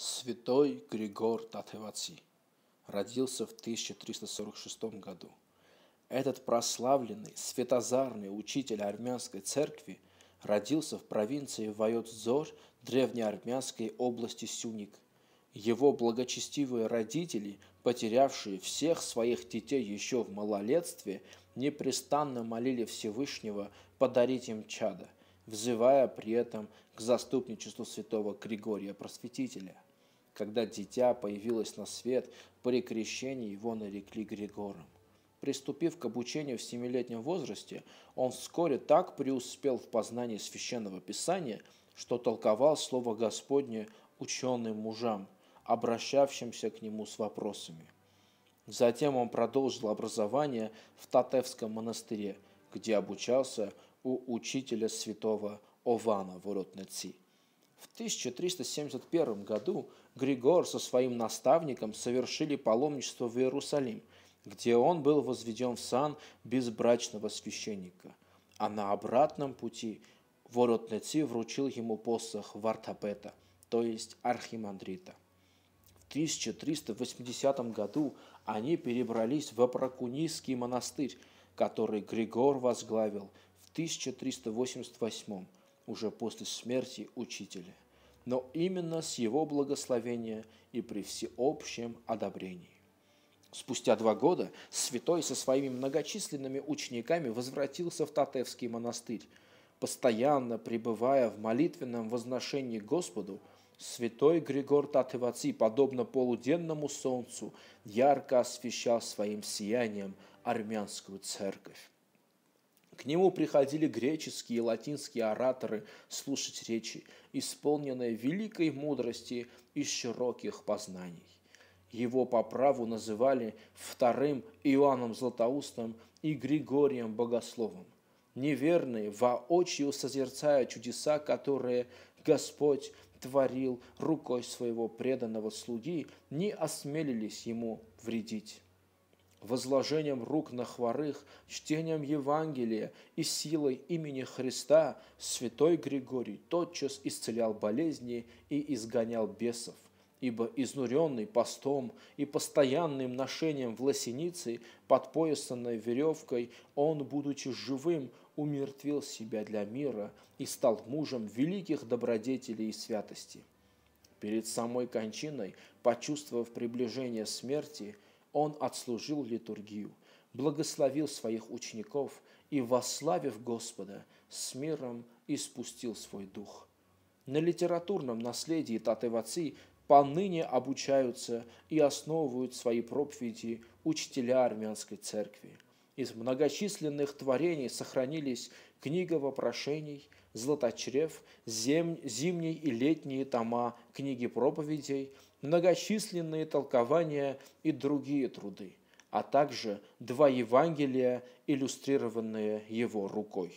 Святой Григор Татеваци родился в 1346 году. Этот прославленный, светозарный учитель армянской церкви родился в провинции Вайотзор древнеармянской области Сюник. Его благочестивые родители, потерявшие всех своих детей еще в малолетстве, непрестанно молили Всевышнего подарить им чада, взывая при этом к заступничеству святого Григория Просветителя – когда дитя появилось на свет, при крещении его нарекли Григором. Приступив к обучению в семилетнем возрасте, он вскоре так преуспел в познании священного писания, что толковал слово Господне ученым мужам, обращавшимся к нему с вопросами. Затем он продолжил образование в Татевском монастыре, где обучался у учителя святого Ована Воротнеци. В 1371 году Григор со своим наставником совершили паломничество в Иерусалим, где он был возведен в сан безбрачного священника. А на обратном пути Воротнеци вручил ему посох Вартапета, то есть архимандрита. В 1380 году они перебрались в Апракунийский монастырь, который Григор возглавил в 1388 уже после смерти учителя, но именно с его благословения и при всеобщем одобрении. Спустя два года святой со своими многочисленными учениками возвратился в Татевский монастырь. Постоянно пребывая в молитвенном возношении Господу, святой Григор Татеваци, подобно полуденному солнцу, ярко освещал своим сиянием армянскую церковь. К нему приходили греческие и латинские ораторы слушать речи, исполненные великой мудрости и широких познаний. Его по праву называли вторым Иоанном Златоустом и Григорием Богословом. Неверные воочию созерцая чудеса, которые Господь творил рукой своего преданного слуги, не осмелились ему вредить возложением рук на хворых, чтением Евангелия и силой имени Христа святой Григорий тотчас исцелял болезни и изгонял бесов. Ибо изнуренный постом и постоянным ношением в лосинице под поясанной веревкой, он, будучи живым, умертвил себя для мира и стал мужем великих добродетелей и святости. Перед самой кончиной, почувствовав приближение смерти, он отслужил литургию, благословил своих учеников и, восславив Господа, с миром испустил свой дух. На литературном наследии Татеваци поныне обучаются и основывают свои проповеди учителя армянской церкви – из многочисленных творений сохранились книга вопрошений, златочрев, зем... зимние и летние тома, книги проповедей, многочисленные толкования и другие труды, а также два Евангелия, иллюстрированные его рукой.